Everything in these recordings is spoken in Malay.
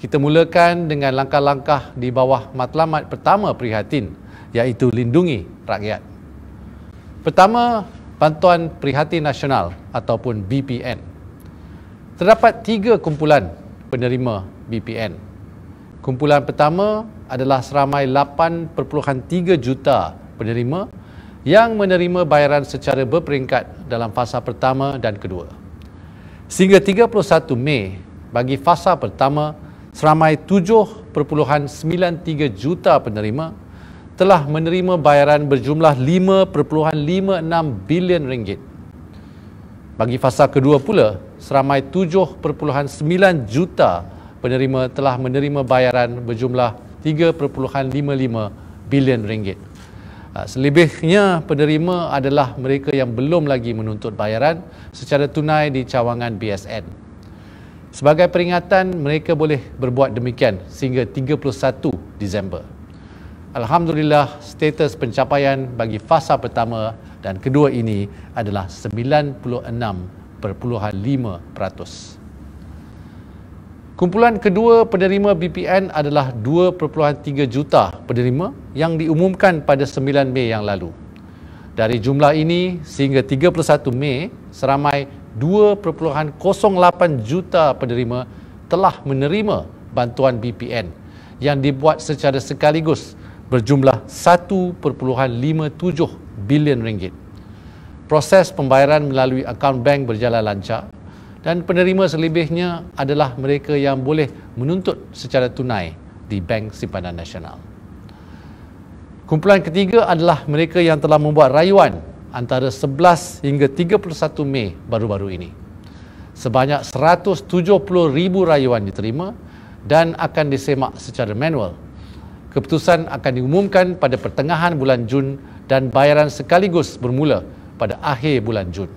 Kita mulakan dengan langkah-langkah di bawah matlamat pertama prihatin iaitu lindungi rakyat. Pertama, Bantuan Prihatin Nasional ataupun BPN. Terdapat tiga kumpulan penerima BPN. Kumpulan pertama adalah seramai 8.3 juta penerima yang menerima bayaran secara berperingkat dalam fasa pertama dan kedua. Sehingga 31 Mei bagi fasa pertama, seramai 7.93 juta penerima telah menerima bayaran berjumlah 5.56 bilion ringgit. Bagi fasa kedua pula, seramai 7.9 juta penerima telah menerima bayaran berjumlah 3.55 bilion ringgit. Ah, selebihnya penerima adalah mereka yang belum lagi menuntut bayaran secara tunai di cawangan BSN. Sebagai peringatan, mereka boleh berbuat demikian sehingga 31 Disember. Alhamdulillah, status pencapaian bagi fasa pertama dan kedua ini adalah 96.5%. Kumpulan kedua penerima BPN adalah 2.3 juta penerima yang diumumkan pada 9 Mei yang lalu. Dari jumlah ini sehingga 31 Mei, seramai 2.08 juta penerima telah menerima bantuan BPN yang dibuat secara sekaligus berjumlah 1.57 bilion ringgit. Proses pembayaran melalui akaun bank berjalan lancar dan penerima selebihnya adalah mereka yang boleh menuntut secara tunai di Bank Simpanan Nasional. Kumpulan ketiga adalah mereka yang telah membuat rayuan antara 11 hingga 31 Mei baru-baru ini. Sebanyak 170 ribu rayuan diterima dan akan disemak secara manual. Keputusan akan diumumkan pada pertengahan bulan Jun dan bayaran sekaligus bermula pada akhir bulan Jun.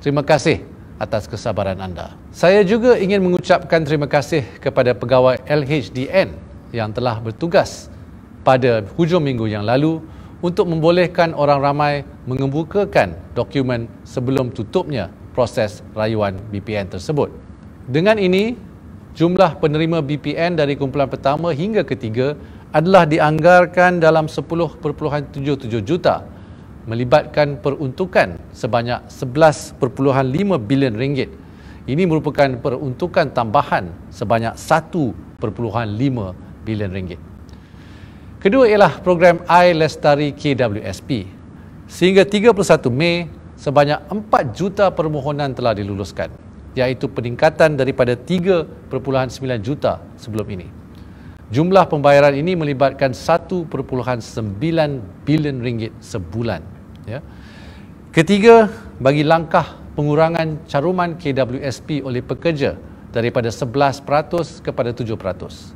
Terima kasih atas kesabaran anda. Saya juga ingin mengucapkan terima kasih kepada pegawai LHDN yang telah bertugas pada hujung minggu yang lalu untuk membolehkan orang ramai mengembukakan dokumen sebelum tutupnya proses rayuan BPN tersebut. Dengan ini, jumlah penerima BPN dari kumpulan pertama hingga ketiga adalah dianggarkan dalam 10.77 juta melibatkan peruntukan sebanyak 11.5 bilion ringgit. Ini merupakan peruntukan tambahan sebanyak 1.5 bilion ringgit. Kedua ialah program I Lestari KWSP. Sehingga 31 Mei, sebanyak 4 juta permohonan telah diluluskan iaitu peningkatan daripada 3.9 juta sebelum ini. Jumlah pembayaran ini melibatkan 1.9 bilion ringgit sebulan. Ya. Ketiga, bagi langkah pengurangan caruman KWSP oleh pekerja daripada 11% kepada 7%.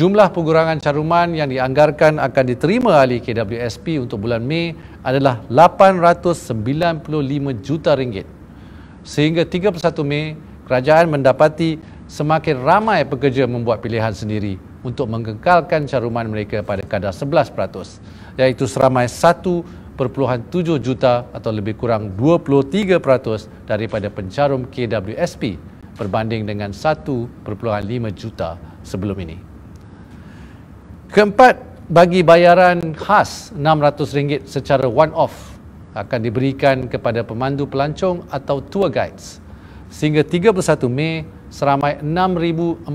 Jumlah pengurangan caruman yang dianggarkan akan diterima ahli KWSP untuk bulan Mei adalah 895 juta ringgit. Sehingga 31 Mei, kerajaan mendapati semakin ramai pekerja membuat pilihan sendiri untuk mengekalkan caruman mereka pada kadar 11% iaitu seramai 1.7 juta atau lebih kurang 23% daripada pencarum KWSP berbanding dengan 1.5 juta sebelum ini. Keempat, bagi bayaran khas RM600 secara one-off akan diberikan kepada pemandu pelancong atau tour guides sehingga 31 Mei seramai 6,470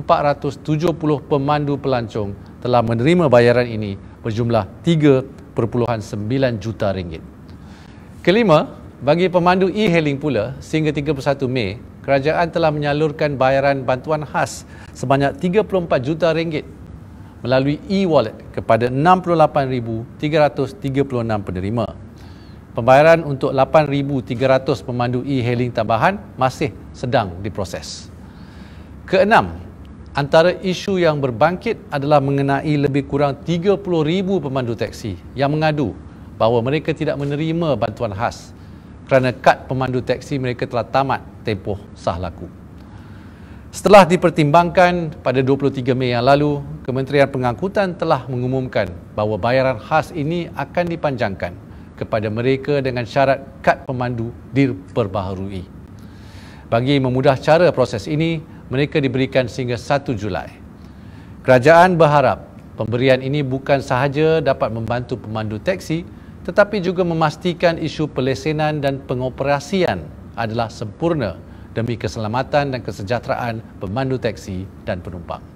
pemandu pelancong telah menerima bayaran ini berjumlah 3.9 juta ringgit. Kelima, bagi pemandu e-hailing pula sehingga 31 Mei, kerajaan telah menyalurkan bayaran bantuan khas sebanyak 34 juta ringgit melalui e-wallet kepada 68,336 penerima. Pembayaran untuk 8,300 pemandu e-hailing tambahan masih sedang diproses. Keenam, antara isu yang berbangkit adalah mengenai lebih kurang 30,000 pemandu teksi yang mengadu bahawa mereka tidak menerima bantuan khas kerana kad pemandu teksi mereka telah tamat tempoh sah laku. Setelah dipertimbangkan pada 23 Mei yang lalu, Kementerian Pengangkutan telah mengumumkan bahawa bayaran khas ini akan dipanjangkan kepada mereka dengan syarat kad pemandu diperbaharui. Bagi memudah cara proses ini, mereka diberikan sehingga 1 Julai. Kerajaan berharap pemberian ini bukan sahaja dapat membantu pemandu teksi tetapi juga memastikan isu pelesenan dan pengoperasian adalah sempurna demi keselamatan dan kesejahteraan pemandu teksi dan penumpang.